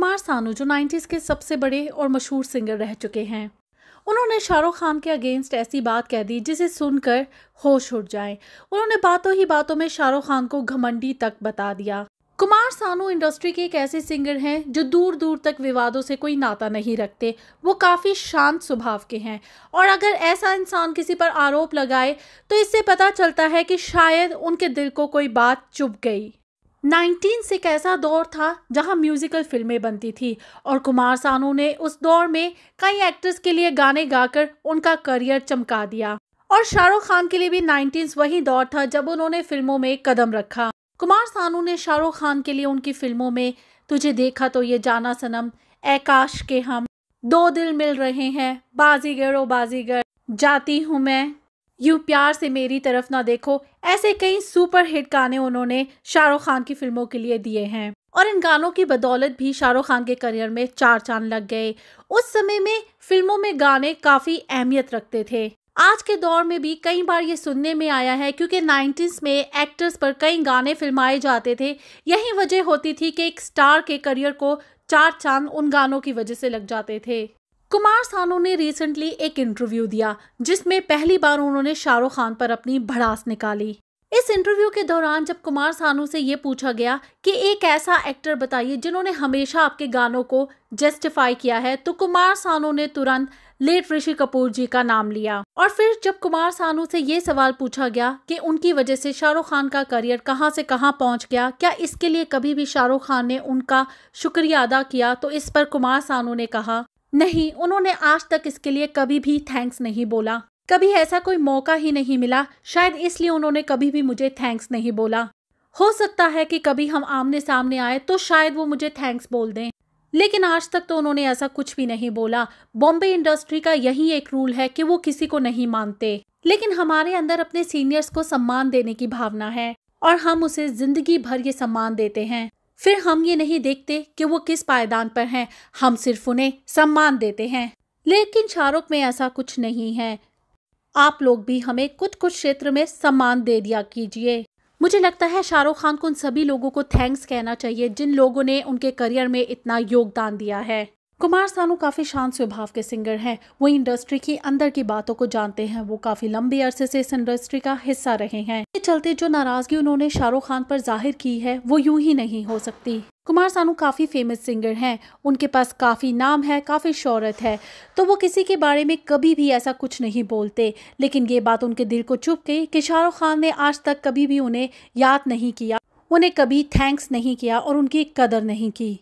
कुमार सानू जो 90s के सबसे बड़े और मशहूर सिंगर रह चुके हैं उन्होंने शाहरुख खान के अगेंस्ट ऐसी बात कह दी जिसे सुनकर होश उड़ जाए उन्होंने बातों ही बातों में शाहरुख खान को घमंडी तक बता दिया कुमार सानू इंडस्ट्री के एक ऐसे सिंगर हैं जो दूर दूर तक विवादों से कोई नाता नहीं रखते वो काफ़ी शांत स्वभाव के हैं और अगर ऐसा इंसान किसी पर आरोप लगाए तो इससे पता चलता है कि शायद उनके दिल को कोई बात चुभ गई नाइनटीन से एक ऐसा दौर था जहां म्यूजिकल फिल्में बनती थी और कुमार सानू ने उस दौर में कई एक्ट्रेस के लिए गाने गाकर उनका करियर चमका दिया और शाहरुख खान के लिए भी नाइनटीन वही दौर था जब उन्होंने फिल्मों में कदम रखा कुमार सानू ने शाहरुख खान के लिए उनकी फिल्मों में तुझे देखा तो ये जाना सनम एकाश के हम दो दिल मिल रहे हैं बाजीगर ओ बाजीगर जाती हूँ मैं यू प्यार से मेरी तरफ ना देखो ऐसे कई सुपर हिट गाने उन्होंने शाहरुख खान की फिल्मों के लिए दिए हैं और इन गानों की बदौलत भी शाहरुख खान के करियर में चार चांद लग गए उस समय में फिल्मों में गाने काफ़ी अहमियत रखते थे आज के दौर में भी कई बार ये सुनने में आया है क्योंकि नाइन्टीज में एक्टर्स पर कई गाने फिल्माए जाते थे यही वजह होती थी कि एक स्टार के करियर को चार चांद उन गानों की वजह से लग जाते थे कुमार सानू ने रिसेंटली एक इंटरव्यू दिया जिसमें पहली बार उन्होंने शाहरुख खान पर अपनी भड़ास निकाली इस इंटरव्यू के दौरान जब कुमार सानू से ये पूछा गया कि एक ऐसा एक्टर बताइए जिन्होंने हमेशा आपके गानों को जस्टिफाई किया है तो कुमार सानू ने तुरंत लेट ऋषि कपूर जी का नाम लिया और फिर जब कुमार सानू से ये सवाल पूछा गया कि उनकी वजह से शाहरुख खान का करियर कहां से कहां पहुंच गया क्या इसके लिए कभी भी शाहरुख खान ने उनका शुक्रिया अदा किया तो इस पर कुमार सानू ने कहा नहीं उन्होंने आज तक इसके लिए कभी भी थैंक्स नहीं बोला कभी ऐसा कोई मौका ही नहीं मिला शायद इसलिए उन्होंने कभी भी मुझे थैंक्स नहीं बोला हो सकता है कि कभी हम आमने सामने आए तो शायद वो मुझे थैंक्स बोल दें लेकिन आज तक तो उन्होंने ऐसा कुछ भी नहीं बोला बॉम्बे इंडस्ट्री का यही एक रूल है कि वो किसी को नहीं मानते लेकिन हमारे अंदर अपने सीनियर्स को सम्मान देने की भावना है और हम उसे जिंदगी भर ये सम्मान देते हैं फिर हम ये नहीं देखते कि वो किस पायदान पर हैं हम सिर्फ उन्हें सम्मान देते हैं लेकिन शाहरुख में ऐसा कुछ नहीं है आप लोग भी हमें कुछ कुछ क्षेत्र में सम्मान दे दिया कीजिए मुझे लगता है शाहरुख खान को उन सभी लोगों को थैंक्स कहना चाहिए जिन लोगों ने उनके करियर में इतना योगदान दिया है कुमार सानू काफ़ी शांत स्वभाव के सिंगर हैं वो इंडस्ट्री की अंदर की बातों को जानते हैं वो काफ़ी लंबे अरसे से इस इंडस्ट्री का हिस्सा रहे हैं इसके चलते जो नाराजगी उन्होंने शाहरुख खान पर जाहिर की है वो यूं ही नहीं हो सकती कुमार सानू काफ़ी फेमस सिंगर हैं उनके पास काफ़ी नाम है काफ़ी शोहरत है तो वो किसी के बारे में कभी भी ऐसा कुछ नहीं बोलते लेकिन ये बात उनके दिल को चुप गई कि शाहरुख खान ने आज तक कभी भी उन्हें याद नहीं किया उन्हें कभी थैंक्स नहीं किया और उनकी कदर नहीं की